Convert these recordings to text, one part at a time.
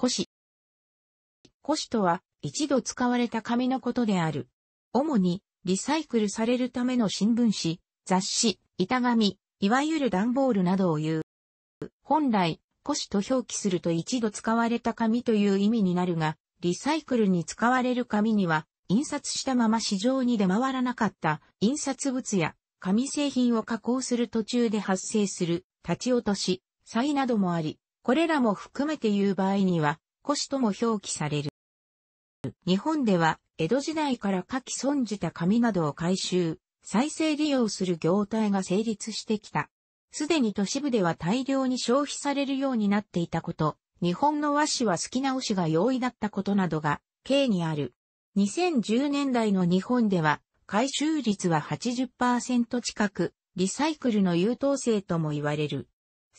古紙。古紙とは、一度使われた紙のことである。主に、リサイクルされるための新聞紙、雑誌、板紙、いわゆる段ボールなどを言う。本来、古紙と表記すると一度使われた紙という意味になるが、リサイクルに使われる紙には、印刷したまま市場に出回らなかった印刷物や紙製品を加工する途中で発生する立ち落とし、異などもあり、これらも含めて言う場合には、古紙とも表記される。日本では、江戸時代から下記損じた紙などを回収、再生利用する業態が成立してきた。すでに都市部では大量に消費されるようになっていたこと、日本の和紙は好き直しが容易だったことなどが、経にある。2010年代の日本では、回収率は80%近く、リサイクルの優等生とも言われる。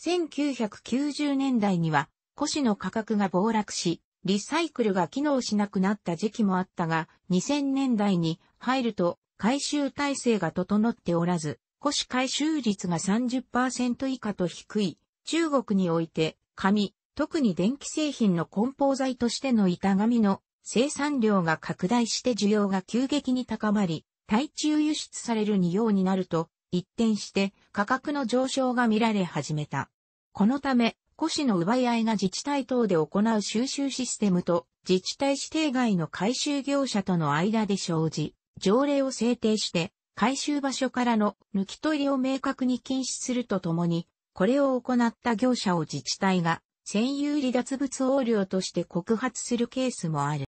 1990年代には、古紙の価格が暴落し、リサイクルが機能しなくなった時期もあったが、2000年代に入ると回収体制が整っておらず、古紙回収率が30%以下と低い。中国において、紙、特に電気製品の梱包材としての板紙の生産量が拡大して需要が急激に高まり、対中輸出されるにようになると、一転して価格の上昇が見られ始めた。このため、古紙の奪い合いが自治体等で行う収集システムと自治体指定外の回収業者との間で生じ、条例を制定して回収場所からの抜き取りを明確に禁止するとともに、これを行った業者を自治体が占有離脱物横領として告発するケースもある。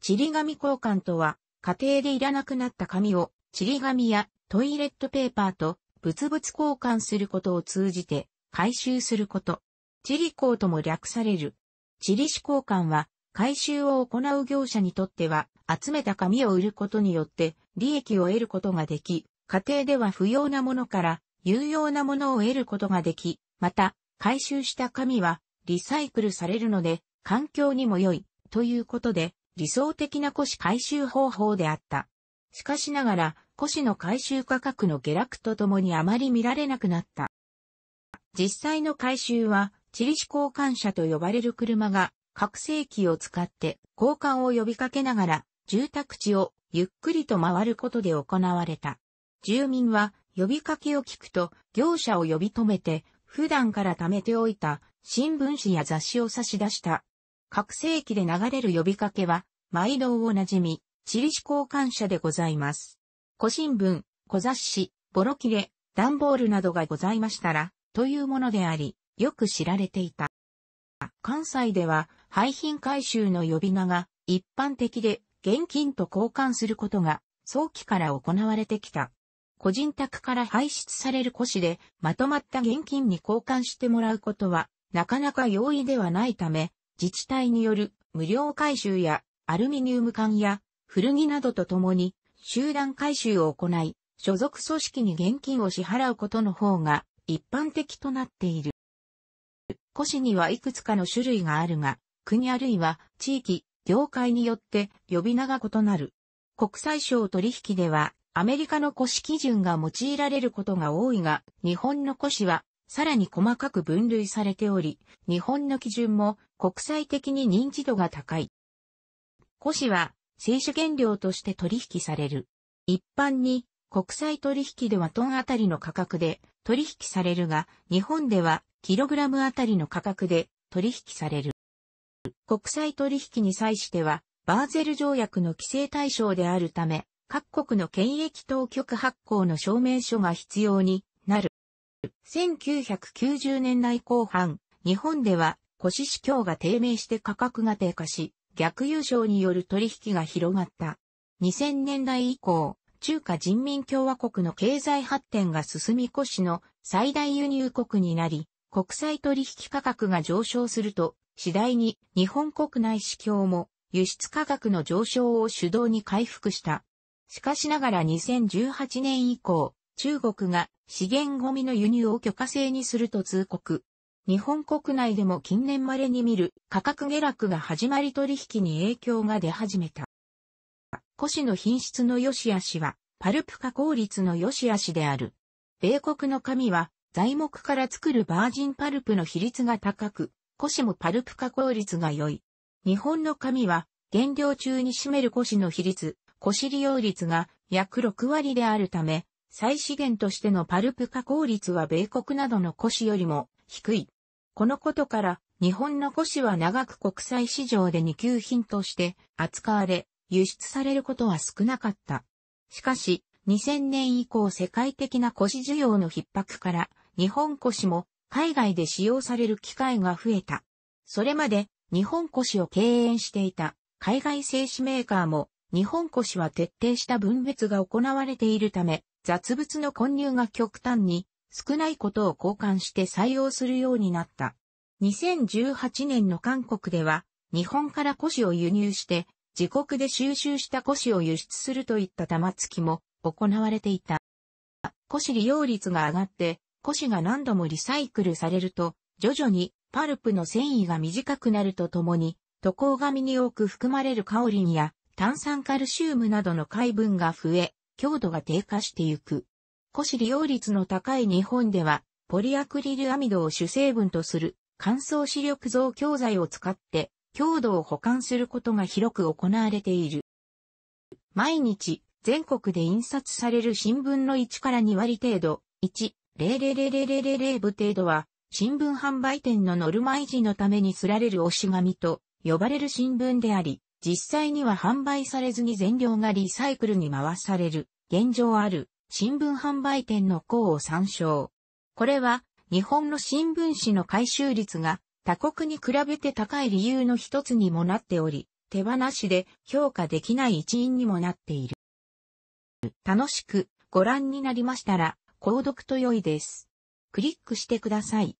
ちり紙交換とは、家庭でいらなくなった紙をちり紙やトイレットペーパーと物々交換することを通じて回収すること。チリ港とも略される。チリ紙交換は回収を行う業者にとっては集めた紙を売ることによって利益を得ることができ、家庭では不要なものから有用なものを得ることができ、また回収した紙はリサイクルされるので環境にも良いということで理想的な古紙回収方法であった。しかしながら古紙の回収価格の下落とともにあまり見られなくなった。実際の回収は、チリ市交換車と呼ばれる車が、拡声器を使って交換を呼びかけながら、住宅地をゆっくりと回ることで行われた。住民は呼びかけを聞くと、業者を呼び止めて、普段から貯めておいた新聞紙や雑誌を差し出した。拡声器で流れる呼びかけは、毎度おなじみ、チリ市交換車でございます。古新聞、小雑誌、ボロ切れ、段ボールなどがございましたら、というものであり、よく知られていた。関西では、廃品回収の呼び名が一般的で、現金と交換することが、早期から行われてきた。個人宅から排出される古紙で、まとまった現金に交換してもらうことは、なかなか容易ではないため、自治体による無料回収やアルミニウム缶や古着などとともに集団回収を行い、所属組織に現金を支払うことの方が一般的となっている。古紙にはいくつかの種類があるが、国あるいは地域、業界によって呼び名が異なる。国際省取引ではアメリカの古紙基準が用いられることが多いが、日本の古紙はさらに細かく分類されており、日本の基準も国際的に認知度が高い。古紙は製酒原料として取引される。一般に国際取引ではトンあたりの価格で取引されるが、日本ではキログラムあたりの価格で取引される。国際取引に際しては、バーゼル条約の規制対象であるため、各国の権益当局発行の証明書が必要になる。1990年代後半、日本では、腰紙市況が低迷して価格が低下し、逆輸送による取引が広がった。2000年代以降、中華人民共和国の経済発展が進み越しの最大輸入国になり、国際取引価格が上昇すると、次第に日本国内市況も輸出価格の上昇を主導に回復した。しかしながら2018年以降、中国が資源ゴミの輸入を許可制にすると通告。日本国内でも近年稀に見る価格下落が始まり取引に影響が出始めた。古紙の品質の良し悪しは、パルプ加工率の良し悪しである。米国の紙は、材木から作るバージンパルプの比率が高く、古紙もパルプ加工率が良い。日本の紙は、原料中に占める古紙の比率、古紙利用率が約6割であるため、再資源としてのパルプ加工率は米国などの古紙よりも低い。このことから、日本の古紙は長く国際市場で二級品として扱われ、輸出されることは少なかった。しかし、2000年以降世界的な古紙需要の逼迫から、日本古紙も海外で使用される機会が増えた。それまで日本古紙を敬遠していた海外製紙メーカーも日本古紙は徹底した分別が行われているため雑物の混入が極端に少ないことを交換して採用するようになった。2018年の韓国では、日本から古紙を輸入して、自国で収集した古紙を輸出するといった玉突きも行われていた。古紙利用率が上がって、古紙が何度もリサイクルされると、徐々にパルプの繊維が短くなるとともに、渡航紙に多く含まれるカオリンや炭酸カルシウムなどの海分が増え、強度が低下してゆく。少し利用率の高い日本では、ポリアクリルアミドを主成分とする乾燥視力増強剤を使って強度を保管することが広く行われている。毎日全国で印刷される新聞の1から2割程度、1、0000000部程度は新聞販売店のノルマ維持のためにすられる押し紙と呼ばれる新聞であり、実際には販売されずに全量がリサイクルに回される現状ある。新聞販売店の項を参照。これは、日本の新聞紙の回収率が他国に比べて高い理由の一つにもなっており、手放しで評価できない一因にもなっている。楽しくご覧になりましたら、購読と良いです。クリックしてください。